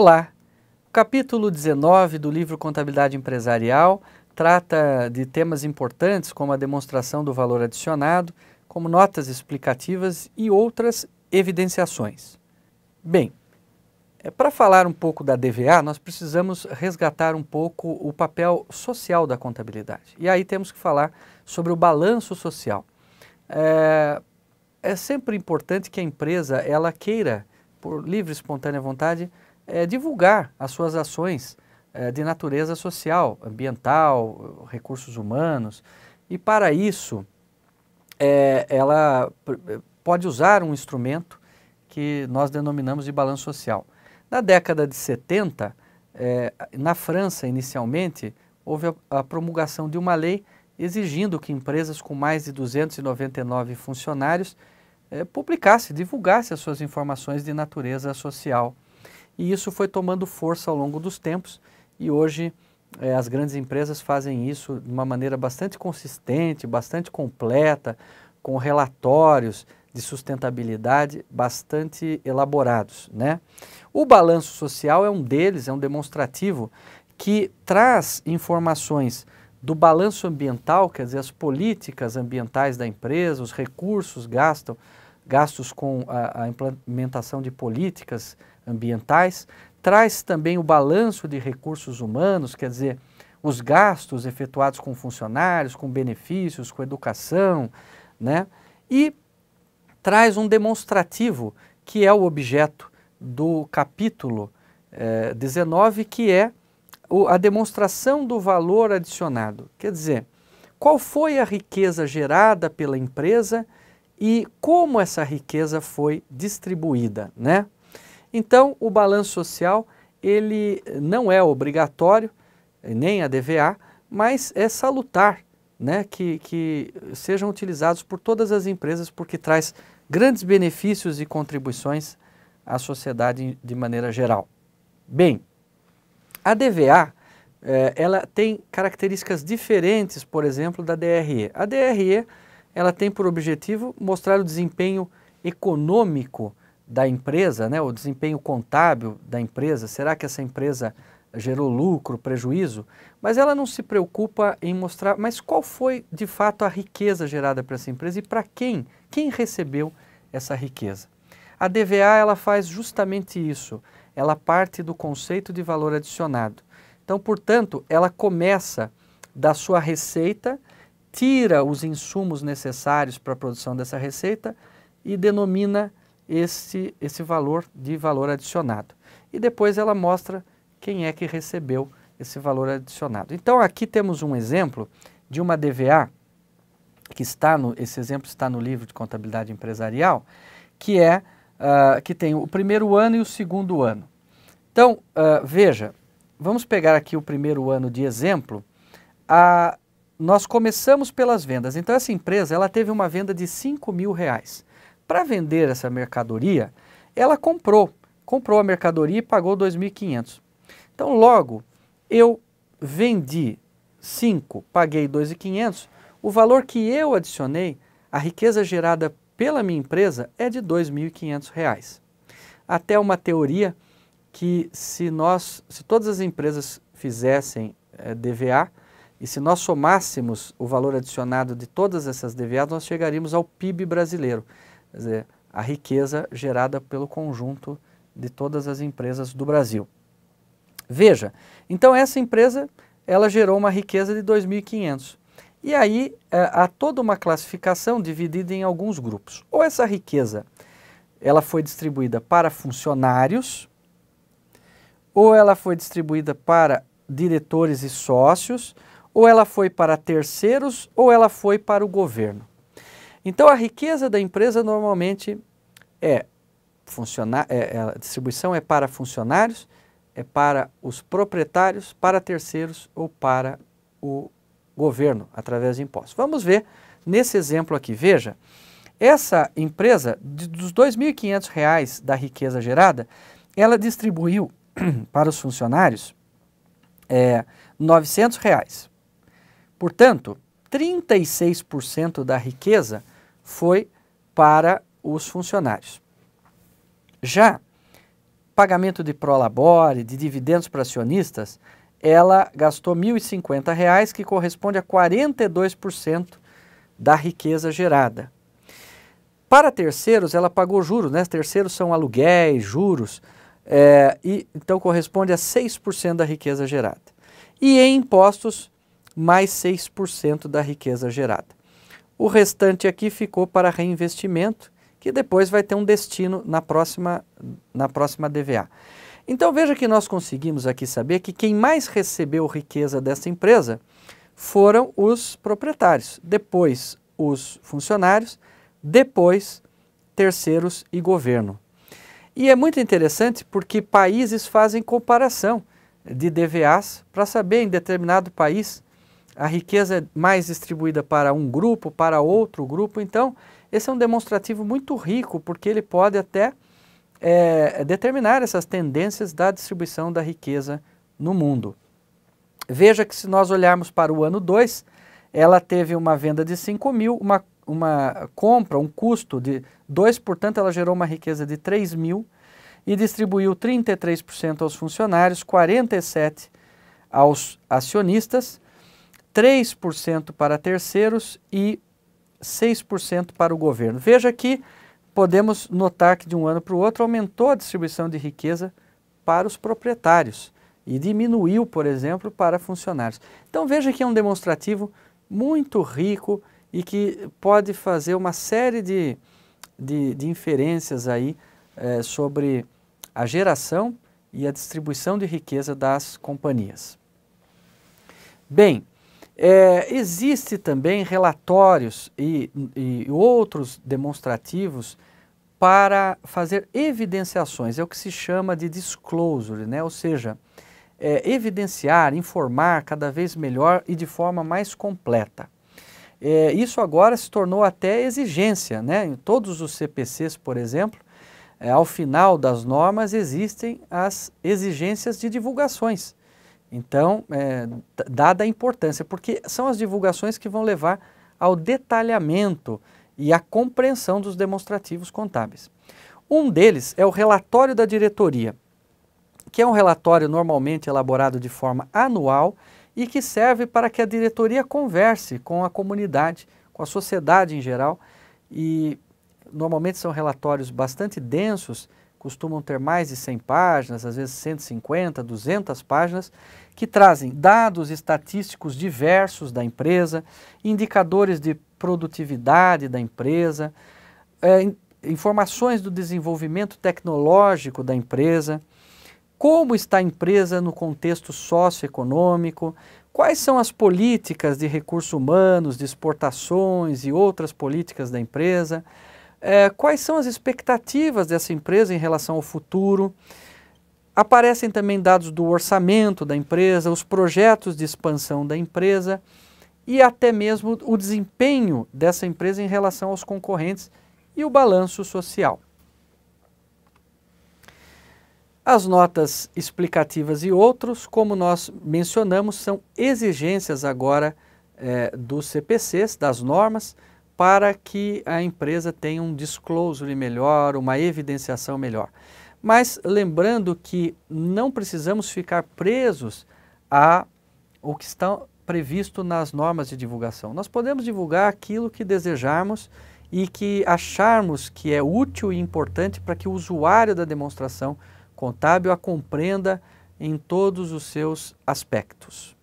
Olá! O capítulo 19 do livro Contabilidade Empresarial trata de temas importantes como a demonstração do valor adicionado, como notas explicativas e outras evidenciações. Bem, é, para falar um pouco da DVA, nós precisamos resgatar um pouco o papel social da contabilidade. E aí temos que falar sobre o balanço social. É, é sempre importante que a empresa ela queira, por livre e espontânea vontade, é, divulgar as suas ações é, de natureza social, ambiental, recursos humanos. E para isso, é, ela é, pode usar um instrumento que nós denominamos de balanço social. Na década de 70, é, na França, inicialmente, houve a, a, promulgação de uma lei exigindo que empresas com mais de 299 funcionários é, publicassem, divulgassem as suas informações de natureza social. E isso foi tomando força ao longo dos tempos e hoje eh, as grandes empresas fazem isso de uma maneira bastante consistente, bastante completa, com relatórios de sustentabilidade bastante elaborados. Né? O balanço social é um deles, é um demonstrativo que traz informações do balanço ambiental, quer dizer, as políticas ambientais da empresa, os recursos gastam, gastos com a, a implementação de políticas ambientais, traz também o balanço de recursos humanos, quer dizer, os gastos efetuados com funcionários, com benefícios, com educação, né? E traz um demonstrativo que é o objeto do capítulo eh, 19, que é o, a demonstração do valor adicionado. Quer dizer, qual foi a riqueza gerada pela empresa e como essa riqueza foi distribuída, né? Então, o balanço social, ele não é obrigatório, nem a DVA, mas é salutar né, que, que sejam utilizados por todas as empresas, porque traz grandes benefícios e contribuições à sociedade de maneira geral. Bem, a DVA eh, ela tem características diferentes, por exemplo, da DRE. A DRE ela tem por objetivo mostrar o desempenho econômico da empresa, né, o desempenho contábil da empresa, será que essa empresa gerou lucro, prejuízo? Mas ela não se preocupa em mostrar, mas qual foi de fato a riqueza gerada para essa empresa e para quem? Quem recebeu essa riqueza? A DVA ela faz justamente isso. Ela parte do conceito de valor adicionado. Então, portanto, ela começa da sua receita, tira os insumos necessários para a produção dessa receita e denomina esse, esse valor de valor adicionado. E depois ela mostra quem é que recebeu esse valor adicionado. Então aqui temos um exemplo de uma DVA que está no esse exemplo está no livro de contabilidade empresarial, que é uh, que tem o primeiro ano e o segundo ano. Então uh, veja, vamos pegar aqui o primeiro ano de exemplo. A, nós começamos pelas vendas. Então essa empresa ela teve uma venda de 5 mil reais para vender essa mercadoria, ela comprou. Comprou a mercadoria e pagou 2.500. Então, logo, eu vendi 5, paguei 2.500, o valor que eu adicionei, a riqueza gerada pela minha empresa é de R$ 2.500. Até uma teoria que se nós, se todas as empresas fizessem é, eh, DVA e se nós somássemos o valor adicionado de todas essas DVAs, nós chegaríamos ao PIB brasileiro. Quer dizer, a riqueza gerada pelo conjunto de todas as empresas do Brasil. Veja, então essa empresa ela gerou uma riqueza de 2.500. E aí eh, há toda uma classificação dividida em alguns grupos. Ou essa riqueza ela foi distribuída para funcionários, ou ela foi distribuída para diretores e sócios, ou ela foi para terceiros, ou ela foi para o governo. Então a riqueza da empresa normalmente é, funcionar, é, é, a distribuição é para funcionários, é para os proprietários, para terceiros ou para o governo através de impostos. Vamos ver nesse exemplo aqui. Veja, essa empresa, dos R$ 2.500 da riqueza gerada, ela distribuiu para os funcionários é, R$ 900. Reais. Portanto, 36% da riqueza foi para os funcionários. Já pagamento de prolabore, de dividendos para acionistas, ela gastou R$ 1.050, que corresponde a 42% da riqueza gerada. Para terceiros, ela pagou juros, né? Terceiros são aluguéis, juros, é, e então corresponde a 6% da riqueza gerada. E em impostos, mais 6% da riqueza gerada. O restante aqui ficou para reinvestimento, que depois vai ter um destino na próxima, na próxima DVA. Então veja que nós conseguimos aqui saber que quem mais recebeu riqueza dessa empresa foram os proprietários, depois os funcionários, depois terceiros e governo. E é muito interessante porque países fazem comparação de DVAs para saber em determinado país a riqueza é mais distribuída para um grupo, para outro grupo. Então, esse é um demonstrativo muito rico, porque ele pode até é, determinar essas tendências da distribuição da riqueza no mundo. Veja que se nós olharmos para o ano 2, ela teve uma venda de 5 mil, uma, uma compra, um custo de 2, portanto ela gerou uma riqueza de 3 mil e distribuiu 33% aos funcionários, 47% aos acionistas, 3% para terceiros e 6% para o governo. Veja que podemos notar que de um ano para o outro aumentou a distribuição de riqueza para os proprietários e diminuiu, por exemplo, para funcionários. Então veja que é um demonstrativo muito rico e que pode fazer uma série de, de, de inferências aí é, sobre a geração e a distribuição de riqueza das companhias. Bem, é, existe também relatórios e, e outros demonstrativos para fazer evidenciações, é o que se chama de disclosure, né? ou seja, é, evidenciar, informar cada vez melhor e de forma mais completa. É, isso agora se tornou até exigência, né? em todos os CPCs, por exemplo, é, ao final das normas existem as exigências de divulgações. Então, é, dada a importância, porque são as divulgações que vão levar ao detalhamento e à compreensão dos demonstrativos contábeis. Um deles é o relatório da diretoria, que é um relatório normalmente elaborado de forma anual e que serve para que a diretoria converse com a comunidade, com a sociedade em geral, e normalmente são relatórios bastante densos costumam ter mais de 100 páginas, às vezes 150, 200 páginas, que trazem dados estatísticos diversos da empresa, indicadores de produtividade da empresa, é, informações do desenvolvimento tecnológico da empresa, como está a empresa no contexto socioeconômico, quais são as políticas de recursos humanos, de exportações e outras políticas da empresa é, quais são as expectativas dessa empresa em relação ao futuro? Aparecem também dados do orçamento da empresa, os projetos de expansão da empresa e até mesmo o desempenho dessa empresa em relação aos concorrentes e o balanço social. As notas explicativas e outros, como nós mencionamos, são exigências agora eh, dos CPCs, das normas, para que a empresa tenha um disclosure melhor, uma evidenciação melhor. Mas lembrando que não precisamos ficar presos a o que está previsto nas normas de divulgação. Nós podemos divulgar aquilo que desejarmos e que acharmos que é útil e importante para que o usuário da demonstração contábil a compreenda em todos os seus aspectos.